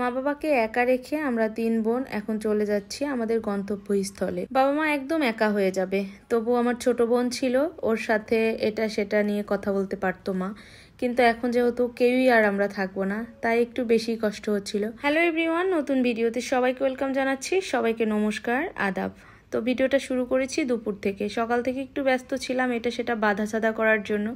মা বাবাকে একা রেখে আমরা তিন বোন এখন চলে যাচ্ছি আমাদের গন্তব্যস্থলে বাবা মা একদম একা হয়ে যাবে তবু আমার ছোট বোন ছিল ওর সাথে এটা সেটা নিয়ে কথা বলতে পারতো মা কিন্তু এখন যেহেতু কেউই আর আমরা থাকবো না তাই একটু বেশি কষ্ট হচ্ছিল হ্যালো এভরিওয়ান নতুন ভিডিওতে সবাইকে ওয়েলকাম জানাচ্ছি সবাইকে নমস্কার আদাব তো ভিডিওটা শুরু করেছি দুপুর থেকে সকাল থেকে একটু ব্যস্ত ছিলাম এটা সেটা বাধা সাদা করার জন্য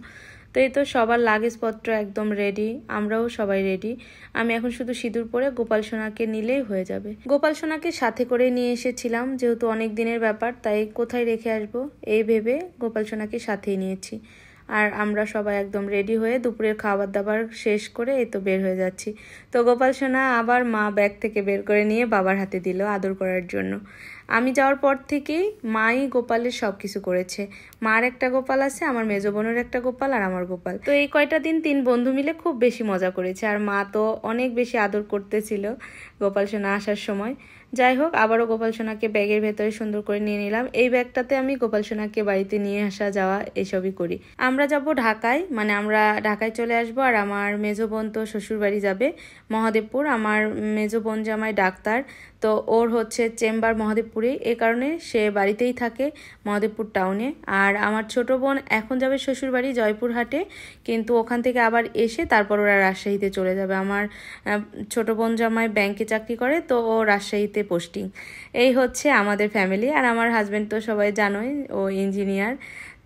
তো এই তো সবার লাগেজপত্র একদম রেডি আমরাও সবাই রেডি আমি এখন শুধু সিঁদুর পরে গোপাল সোনাকে নিলেই হয়ে যাবে গোপাল সোনাকে সাথে করে নিয়ে এসেছিলাম যেহেতু অনেক দিনের ব্যাপার তাই কোথায় রেখে আসবো এই ভেবে গোপাল সোনাকে সাথেই নিয়েছি আর আমরা সবাই একদম রেডি হয়ে দুপুরের খাবার দাবার শেষ করে এই তো বের হয়ে যাচ্ছি তো গোপাল সোনা আবার মা ব্যাগ থেকে বের করে নিয়ে বাবার হাতে দিল আদর করার জন্য আমি যাওয়ার পর থেকেই মাই গোপালের সব কিছু করেছে মার একটা গোপাল আছে আমার মেজ বোনের একটা গোপাল আর আমার গোপাল তো এই কয়টা দিন তিন বন্ধু মিলে খুব বেশি মজা করেছে আর মা তো অনেক বেশি আদর করতেছিল গোপাল সোনা আসার সময় যাই হোক আবারও গোপাল সোনাকে ব্যাগের ভেতরে সুন্দর করে নিয়ে নিলাম এই ব্যাগটাতে আমি গোপাল সোনাকে বাড়িতে নিয়ে আসা যাওয়া এসবই করি আমরা যাব ঢাকায় মানে আমরা ঢাকায় চলে আসবো আর আমার মেজ বোন তো শ্বশুর বাড়ি যাবে মহাদেবপুর আমার মেজ বোন জামাই ডাক্তার তো ওর হচ্ছে চেম্বার মহাদেবপুরে এ কারণে সে বাড়িতেই থাকে মহাদেবপুর টাউনে আর আমার ছোট বোন এখন যাবে শ্বশুরবাড়ি জয়পুরহাটে কিন্তু ওখান থেকে আবার এসে তারপর ওরা রাজশাহীতে চলে যাবে আমার ছোট বোন জামাই ব্যাংকে চাকরি করে তো ও রাজশাহীতে পোস্টিং এই হচ্ছে আমাদের ফ্যামিলি আর আমার হাজব্যান্ড তো সবাই জানোই ও ইঞ্জিনিয়ার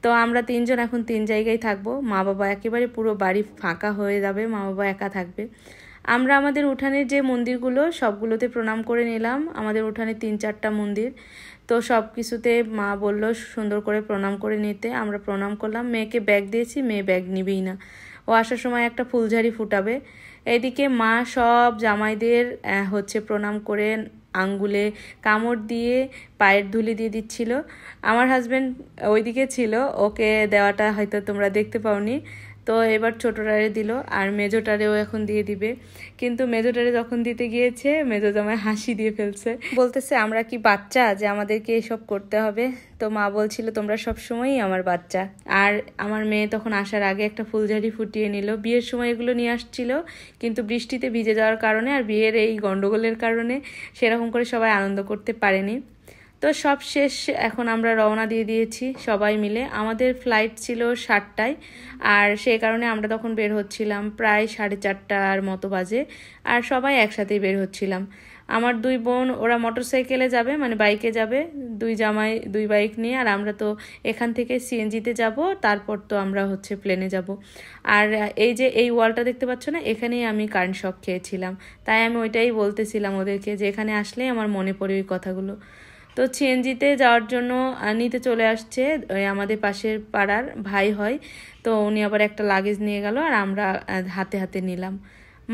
তো আমরা তিনজন এখন তিন জায়গায় থাকবো মা বাবা একেবারে পুরো বাড়ি ফাঁকা হয়ে যাবে মা বাবা একা থাকবে আমরা আমাদের উঠানের যে মন্দিরগুলো সবগুলোতে প্রণাম করে নিলাম আমাদের উঠানে তিন চারটা মন্দির তো সব কিছুতে মা বলল সুন্দর করে প্রণাম করে নিতে আমরা প্রণাম করলাম মেয়েকে ব্যাগ দিয়েছি মেয়ে ব্যাগ নিবেই না ও আসার সময় একটা ফুলঝারি ফুটাবে এদিকে মা সব জামাইদের হচ্ছে প্রণাম করে আঙ্গুলে কামড় দিয়ে পায়ের ধুলি দিয়ে দিচ্ছিল আমার হাজব্যান্ড ওইদিকে ছিল ওকে দেওয়াটা হয়তো তোমরা দেখতে পাওনি তো এবার ছোটোটারে দিল আর মেজোটারেও এখন দিয়ে দিবে কিন্তু মেজোটারে যখন দিতে গিয়েছে মেজো জামায় হাসি দিয়ে ফেলছে বলতেছে আমরা কি বাচ্চা যে আমাদেরকে এসব করতে হবে তো মা বলছিল তোমরা সব সময়ই আমার বাচ্চা আর আমার মেয়ে তখন আসার আগে একটা ফুলঝাড়ি ফুটিয়ে নিল বিয়ের সময় এগুলো নিয়ে আসছিল কিন্তু বৃষ্টিতে ভিজে যাওয়ার কারণে আর বিয়ের এই গণ্ডগোলের কারণে সেরকম করে সবাই আনন্দ করতে পারেনি তো সব শেষ এখন আমরা রওনা দিয়ে দিয়েছি সবাই মিলে আমাদের ফ্লাইট ছিল সাতটায় আর সেই কারণে আমরা তখন বের হচ্ছিলাম প্রায় সাড়ে চারটার মতো বাজে আর সবাই একসাথেই বের হচ্ছিলাম আমার দুই বোন ওরা মোটরসাইকেলে যাবে মানে বাইকে যাবে দুই জামাই দুই বাইক নিয়ে আর আমরা তো এখান থেকে সিএনজিতে যাব তারপর তো আমরা হচ্ছে প্লেনে যাব আর এই যে এই ওয়ালটা দেখতে পাচ্ছ না এখানেই আমি কারেন্ট শক খেয়েছিলাম তাই আমি ওইটাই বলতেছিলাম ওদেরকে যে এখানে আসলেই আমার মনে পড়ে ওই কথাগুলো তো সিএনজিতে যাওয়ার জন্য নিতে চলে আসছে ওই আমাদের পাশের পাড়ার ভাই হয় তো উনি আবার একটা লাগেজ নিয়ে গেল আর আমরা হাতে হাতে নিলাম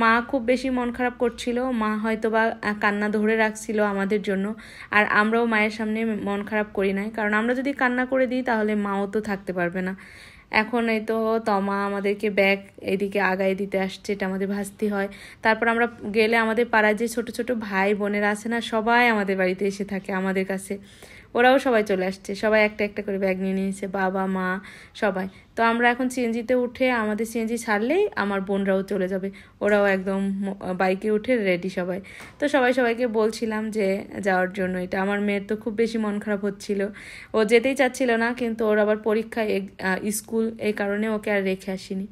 মা খুব বেশি মন খারাপ করছিল মা হয়তো বা কান্না ধরে রাখছিল আমাদের জন্য আর আমরাও মায়ের সামনে মন খারাপ করি নাই কারণ আমরা যদি কান্না করে দিই তাহলে মাও তো থাকতে পারবে না এখন এই তো তমা আমাদেরকে ব্যাগ এদিকে আগায় দিতে আসছে এটা আমাদের ভাসতে হয় তারপর আমরা গেলে আমাদের পাড়ার যে ছোট ছোট ভাই বোনেরা আছে না সবাই আমাদের বাড়িতে এসে থাকে আমাদের কাছে ওরাও সবাই চলে আসছে সবাই একটা একটা করে ব্যাগ নিয়ে নিয়েছে বাবা মা সবাই তো আমরা এখন সিএনজিতে উঠে আমাদের সিএনজি ছাড়লেই আমার বোনরাও চলে যাবে ওরাও একদম বাইকে উঠে রেডি সবাই তো সবাই সবাইকে বলছিলাম যে যাওয়ার জন্য এটা আমার মেয়ের তো খুব বেশি মন খারাপ হচ্ছিল ও যেতেই চাচ্ছিল না কিন্তু ওর আবার পরীক্ষা স্কুল এই কারণে ওকে আর রেখে আসিনি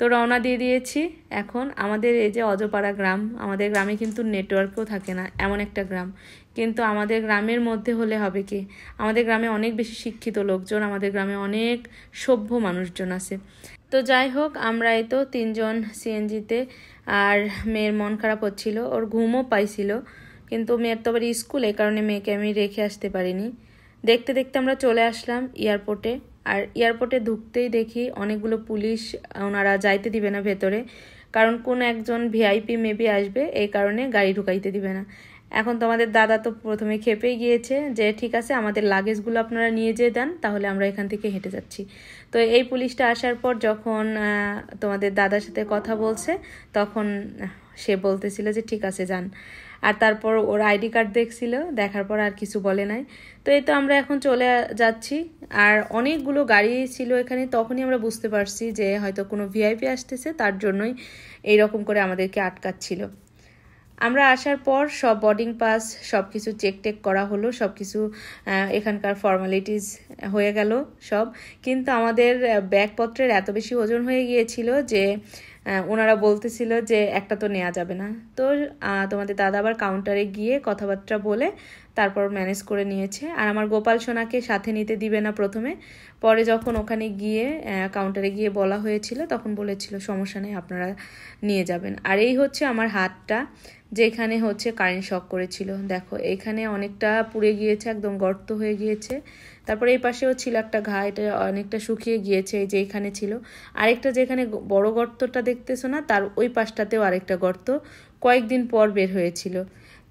তো রওনা দিয়ে দিয়েছি এখন আমাদের এই যে অজপাড়া গ্রাম আমাদের গ্রামে কিন্তু নেটওয়ার্কও থাকে না এমন একটা গ্রাম কিন্তু আমাদের গ্রামের মধ্যে হলে হবে কি আমাদের গ্রামে অনেক বেশি শিক্ষিত লোকজন আমাদের গ্রামে অনেক সভ্য মানুষজন আছে তো যাই হোক আমরাই তো তিনজন সিএনজিতে আর মেয়ের মন খারাপ হচ্ছিল ওর ঘুমও পাইছিল কিন্তু মেয়ের তো আবার স্কুল এই কারণে মেয়েকে আমি রেখে আসতে পারিনি দেখতে দেখতে আমরা চলে আসলাম এয়ারপোর্টে আর এয়ারপোর্টে ঢুকতেই দেখি অনেকগুলো পুলিশ ওনারা যাইতে দিবে না ভেতরে কারণ কোন একজন ভিআইপি মেবি আসবে এই কারণে গাড়ি ঢুকাইতে দিবে না এখন তোমাদের দাদা তো প্রথমে খেপে গিয়েছে যে ঠিক আছে আমাদের লাগেজগুলো আপনারা নিয়ে যেয়ে দেন তাহলে আমরা এখান থেকে হেঁটে যাচ্ছি তো এই পুলিশটা আসার পর যখন তোমাদের দাদার সাথে কথা বলছে তখন সে বলতেছিল যে ঠিক আছে যান আর তারপর ওর আইডি কার্ড দেখছিল দেখার পর আর কিছু বলে নাই তো এই তো আমরা এখন চলে যাচ্ছি আর অনেকগুলো গাড়ি ছিল এখানে তখনই আমরা বুঝতে পারছি যে হয়তো কোনো ভিআইপি আসতেছে তার জন্যই এই রকম করে আমাদেরকে আটকাচ্ছিল আমরা আসার পর সব বোর্ডিং পাস সব কিছু চেক টেক করা হলো সব কিছু এখানকার ফর্মালিটিস হয়ে গেল সব কিন্তু আমাদের ব্যাগপত্রের এত বেশি ওজন হয়ে গিয়েছিল যে ওনারা বলতেছিল যে একটা তো নেওয়া যাবে না তো তোমাদের দাদা আবার কাউন্টারে গিয়ে কথাবার্তা বলে তারপর ম্যানেজ করে নিয়েছে আর আমার গোপাল সোনাকে সাথে নিতে দিবে না প্রথমে পরে যখন ওখানে গিয়ে কাউন্টারে গিয়ে বলা হয়েছিল তখন বলেছিল সমস্যা নেই আপনারা নিয়ে যাবেন আর এই হচ্ছে আমার হাতটা যেখানে হচ্ছে কারেন্ট শক করেছিল দেখো এখানে অনেকটা পুড়ে গিয়েছে একদম গর্ত হয়ে গিয়েছে তারপরে এই পাশেও ছিল একটা ঘা এটা অনেকটা শুকিয়ে গিয়েছে এই যে এখানে ছিল আরেকটা যেখানে বড় গর্তটা দেখতেছো না তার ওই পাশটাতেও আরেকটা গর্ত কয়েকদিন পর বের হয়েছিল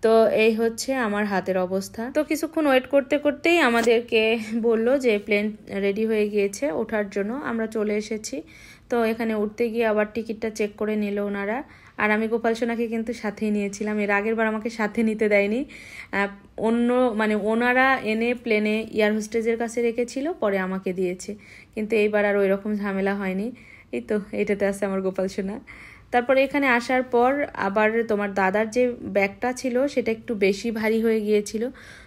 তো এই হচ্ছে আমার হাতের অবস্থা তো কিছুক্ষণ ওয়েট করতে করতেই আমাদেরকে বলল যে প্লেন রেডি হয়ে গিয়েছে ওঠার জন্য আমরা চলে এসেছি তো এখানে উঠতে গিয়ে আবার টিকিটটা চেক করে নিল ওনারা আর আমি গোপাল সোনাকে কিন্তু সাথেই নিয়েছিলাম এর আগের বার আমাকে সাথে নিতে দেয়নি অন্য মানে ওনারা এনে প্লেনে এয়ার হোস্টেজের কাছে রেখেছিল পরে আমাকে দিয়েছে কিন্তু এইবার আর ওই রকম ঝামেলা হয়নি এই তো এটাতে আছে আমার গোপাল সোনা তারপরে এখানে আসার পর আবার তোমার দাদার যে ব্যাগটা ছিল সেটা একটু বেশি ভারী হয়ে গিয়েছিল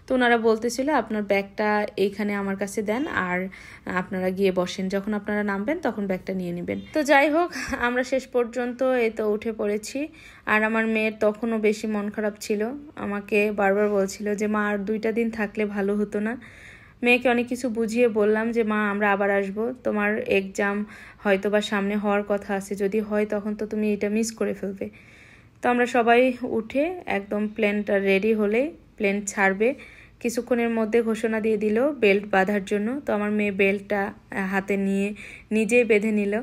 তো ওনারা বলতেছিল আপনার ব্যাগটা এইখানে আমার কাছে দেন আর আপনারা গিয়ে বসেন যখন আপনারা নামবেন তখন ব্যাগটা নিয়ে নেবেন তো যাই হোক আমরা শেষ পর্যন্ত এ তো উঠে পড়েছি আর আমার মেয়ের তখনও বেশি মন খারাপ ছিল আমাকে বারবার বলছিল যে মা আর দুইটা দিন থাকলে ভালো হতো না মেয়েকে অনেক কিছু বুঝিয়ে বললাম যে মা আমরা আবার আসব তোমার এক্সাম হয়তো বা সামনে হওয়ার কথা আছে যদি হয় তখন তো তুমি এটা মিস করে ফেলবে তো আমরা সবাই উঠে একদম প্লেনটা রেডি হলে প্লেন ছাড়বে কিছুক্ষণের মধ্যে ঘোষণা দিয়ে দিল বেল্ট বাঁধার জন্য তো আমার মেয়ে বেল্টটা হাতে নিয়ে নিজেই বেঁধে নিল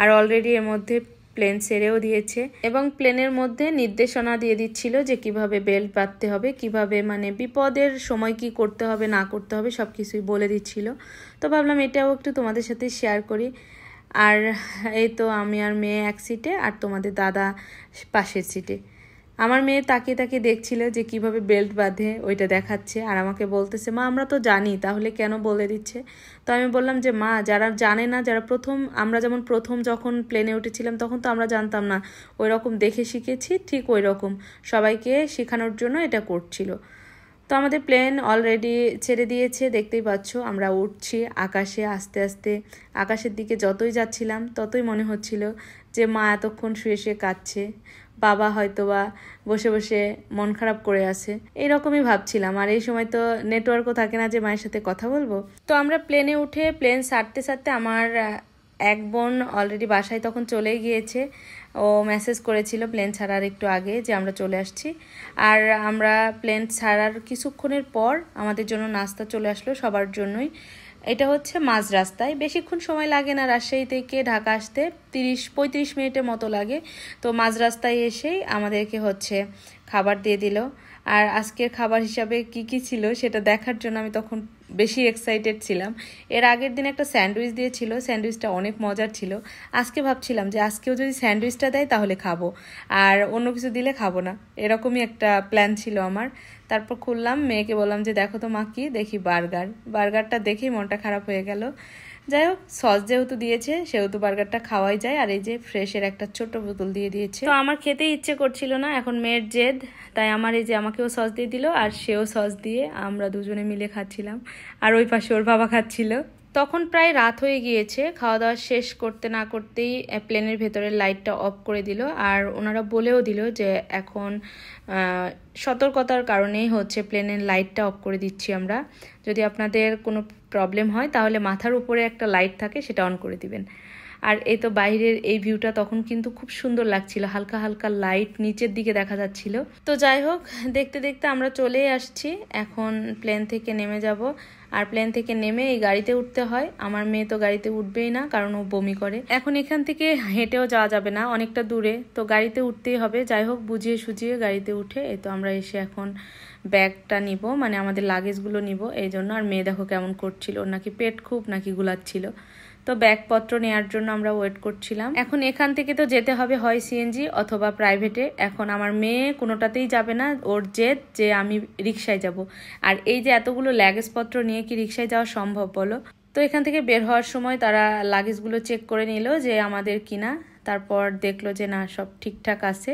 আর অলরেডি এর মধ্যে প্লেন সেরেও দিয়েছে এবং প্লেনের মধ্যে নির্দেশনা দিয়ে দিচ্ছিল যে কিভাবে বেল্ট বাঁধতে হবে কিভাবে মানে বিপদের সময় কি করতে হবে না করতে হবে সব কিছুই বলে দিচ্ছিল তো ভাবলাম এটাও একটু তোমাদের সাথে শেয়ার করি আর এই তো আমি আর মেয়ে এক সিটে আর তোমাদের দাদা পাশের সিটে আমার মেয়ে তাকিয়ে তাকিয়ে দেখছিল যে কিভাবে বেল্ট বাঁধে ওইটা দেখাচ্ছে আর আমাকে বলতেছে মা আমরা তো জানি তাহলে কেন বলে দিচ্ছে তো আমি বললাম যে মা যারা জানে না যারা প্রথম আমরা যেমন প্রথম যখন প্লেনে উঠেছিলাম তখন তো আমরা জানতাম না ওই রকম দেখে শিখেছি ঠিক ওই রকম সবাইকে শেখানোর জন্য এটা করছিল তো আমাদের প্লেন অলরেডি ছেড়ে দিয়েছে দেখতেই পাচ্ছ আমরা উঠছি আকাশে আস্তে আস্তে আকাশের দিকে যতই যাচ্ছিলাম ততই মনে হচ্ছিল যে মা এতক্ষণ শুয়ে শুয়ে কাঁদছে বাবা হয়তো বা বসে বসে মন খারাপ করে আছে এইরকমই ভাবছিলাম আর এই সময় তো নেটওয়ার্কও থাকে না যে মায়ের সাথে কথা বলবো তো আমরা প্লেনে উঠে প্লেন সারতে সারতে আমার এক বোন অলরেডি বাসায় তখন চলে গিয়েছে ও মেসেজ করেছিল প্লেন ছাড়ার একটু আগে যে আমরা চলে আসছি আর আমরা প্লেন ছাড়ার কিছুক্ষণের পর আমাদের জন্য নাস্তা চলে আসলো সবার জন্যই এটা হচ্ছে মাঝ রাস্তায় বেশিক্ষণ সময় লাগে না রাজশাহী থেকে ঢাকা আসতে তিরিশ পঁয়ত্রিশ মিনিটের মতো লাগে তো মাঝ রাস্তায় এসেই আমাদেরকে হচ্ছে খাবার দিয়ে দিল আর আজকের খাবার হিসাবে কি কি ছিল সেটা দেখার জন্য আমি তখন বেশি এক্সাইটেড ছিলাম এর আগের দিন একটা স্যান্ডউইচ দিয়েছিল স্যান্ডউইচটা অনেক মজার ছিল আজকে ভাবছিলাম যে আজকেও যদি স্যান্ডউইচটা দেয় তাহলে খাবো আর অন্য কিছু দিলে খাবো না এরকমই একটা প্ল্যান ছিল আমার তারপর খুললাম মেয়েকে বললাম যে দেখো তো মা কি দেখি বার্গার বার্গারটা দেখেই মনটা খারাপ হয়ে গেল যাই হোক সস যেহেতু দিয়েছে সেহেতু বার্গারটা খাওয়াই যায় আর এই যে ফ্রেশের একটা ছোট বোতল দিয়ে দিয়েছে তো আমার খেতে ইচ্ছে করছিল না এখন মেয়ের জেদ তাই আমার এই যে আমাকেও সস দিয়ে দিল আর সেও সস দিয়ে আমরা দুজনে মিলে খাচ্ছিলাম আর ওই পাশে ওর বাবা খাচ্ছিল তখন প্রায় রাত হয়ে গিয়েছে খাওয়া দাওয়া শেষ করতে না করতেই প্লেনের ভেতরের লাইটটা অফ করে দিল আর ওনারা বলেও দিল যে এখন সতর্কতার কারণেই হচ্ছে প্লেনের লাইটটা অফ করে দিচ্ছি আমরা যদি আপনাদের কোনো প্রবলেম হয় তাহলে মাথার উপরে একটা লাইট থাকে সেটা অন করে দিবেন আর এই তো বাইরের এই ভিউটা তখন কিন্তু খুব সুন্দর লাগছিল হালকা হালকা লাইট নিচের দিকে দেখা যাচ্ছিল তো যাই হোক দেখতে দেখতে আমরা চলেই আসছি এখন প্লেন থেকে নেমে যাব আর প্লেন থেকে নেমে এই গাড়িতে উঠতে হয় আমার মেয়ে তো গাড়িতে উঠবেই না কারণ ও বমি করে এখন এখান থেকে হেঁটেও যাওয়া যাবে না অনেকটা দূরে তো গাড়িতে উঠতেই হবে যাই হোক বুঝিয়ে সুঝিয়ে গাড়িতে উঠে এ তো আমরা এসে এখন ব্যাগটা নিব মানে আমাদের লাগেজগুলো নিব এই জন্য আর মেয়ে দেখো কেমন করছিল ওর নাকি পেট খুব নাকি গুলাচ্ছিল তো ব্যাগপত্র নেওয়ার জন্য আমরা ওয়েট করছিলাম এখন এখান থেকে তো যেতে হবে হয় সিএনজি অথবা প্রাইভেটে এখন আমার মেয়ে কোনোটাতেই যাবে না ওর জেদ যে আমি রিক্সায় যাব আর এই যে এতগুলো ল্যাগেজপত্র নিয়ে কি রিক্সায় যাওয়া সম্ভব বলো তো এখান থেকে বের হওয়ার সময় তারা লাগেজগুলো চেক করে নিল যে আমাদের কিনা তারপর দেখলো যে না সব ঠিকঠাক আছে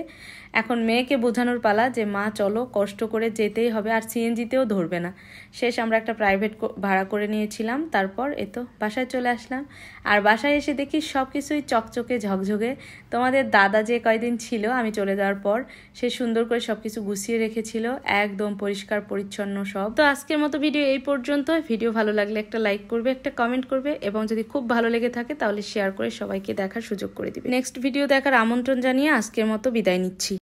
এখন মেয়েকে বোঝানোর পালা যে মা চলো কষ্ট করে যেতেই হবে আর সিএনজিতেও ধরবে না শেষ আমরা একটা প্রাইভেট ভাড়া করে নিয়েছিলাম তারপর এ তো বাসায় চলে আসলাম আর বাসায় এসে দেখি সব কিছুই চকচকে ঝকঝকে তোমাদের দাদা যে কয়দিন ছিল আমি চলে যাওয়ার পর সে সুন্দর করে সব কিছু গুছিয়ে রেখেছিল একদম পরিষ্কার পরিচ্ছন্ন সব তো আজকের মতো ভিডিও এই পর্যন্ত ভিডিও ভালো লাগলে একটা লাইক করবে একটা কমেন্ট করবে এবং যদি খুব ভালো লেগে থাকে তাহলে শেয়ার করে সবাইকে দেখার সুযোগ করে দিবে নেক্সট ভিডিও দেখার আমন্ত্রণ জানিয়ে আজকের মতো বিদায় নিচ্ছি